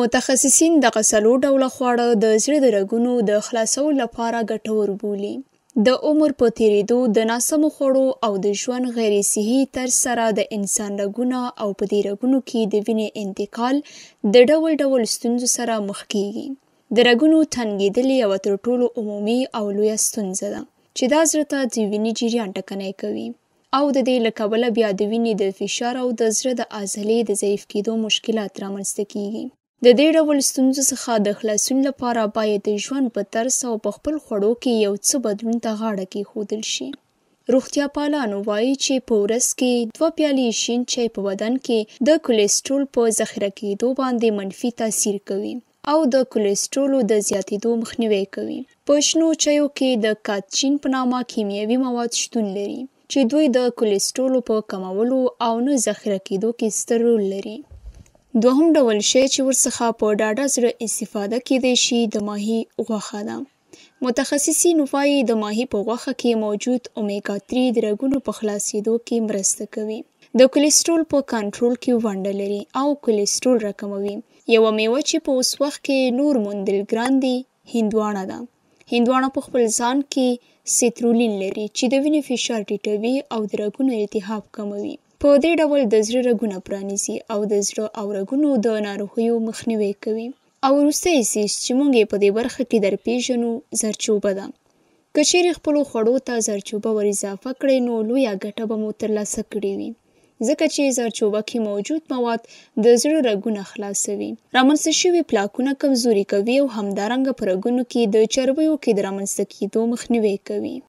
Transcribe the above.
متخصصین دغه څلور ډوله خواړه د زړه د رګونو د خلاصولو لپاره ګټور بولي. د عمر په تیریدو د ناسمو خوړو او د ژوند غیر صحي طرز سره د انسان رګونه او په دې رګونو کې د وینې انتقال د ډول ډول ستونزو سره مخ کیږي. د رګونو تنګیدل یوه تر ټولو عمومي او لویه ستونزه ده چې دا زړه ته د وینې جریان ټکنی کوي. او د دې له کبله بیا د وینې د فشار او د زړه د عضلې د ضعیف کېدو مشکلات رامنځته کیږي. د دې ډول ستونزو څخه د خلاصون لپاره باید د ژوند په طرز او په خپل خوړو کې یو څه بدلون ته غاړه کېښودل شي روغتیا پالانو وایي چې په ورځ کې دوه پیالې شین چای په بدن کې د کولیسټرول په ذخیره کېدو باندې منفي تاثیر کوي او د کولیسټرولو د زیاتېدو مخنیوي کوي په شنو چایو کې د کاتچین په نامه کیمیاوي مواد شتون لري چې دوی د کولیسټرولو په کمولو او نه ذخیره کېدو کې ستر رول لري دوهم ډول شی چې ورڅخه په ډاډه زړه استفاده کیدی شي د ماهی غوښه ده متخصصین وایي د ماهی په غوښه کې موجود اومیګا 3 د رګونو په خلاصېدو کې مرسته کوي د کولیسټرول په کنټرول کې ونډه لري او کولیسټرول راکموي یو میوه چې په اوس وخت کې نور موندل ګران دي هندوانه ده هندوانه په خپل ځان کې سیترولین لري چې د وینې فشار ټیټوي او د رګونو التهاب کموي په دې ډول د زړه رګونه پرانیزي او د زړه او رګونو د ناروغیو مخنیوی کوي او وروستی څیز چې موږ یې په دې برخه کې در پیژنو زرچوبه ده که چیرې خپلو خوړو ته زرچوبه ور اضافه کړئ نو لویه ګټه به مو ترلاسه کړې وي ځکه چې زرچوبه کې موجود مواد د زړه رګونه خلاصوي رامنځته شوي پلاکونه کمزوري کوي او همدارنګه په رګونو کې د چربیو کې د رامنځته کېدو مخنیوی کوي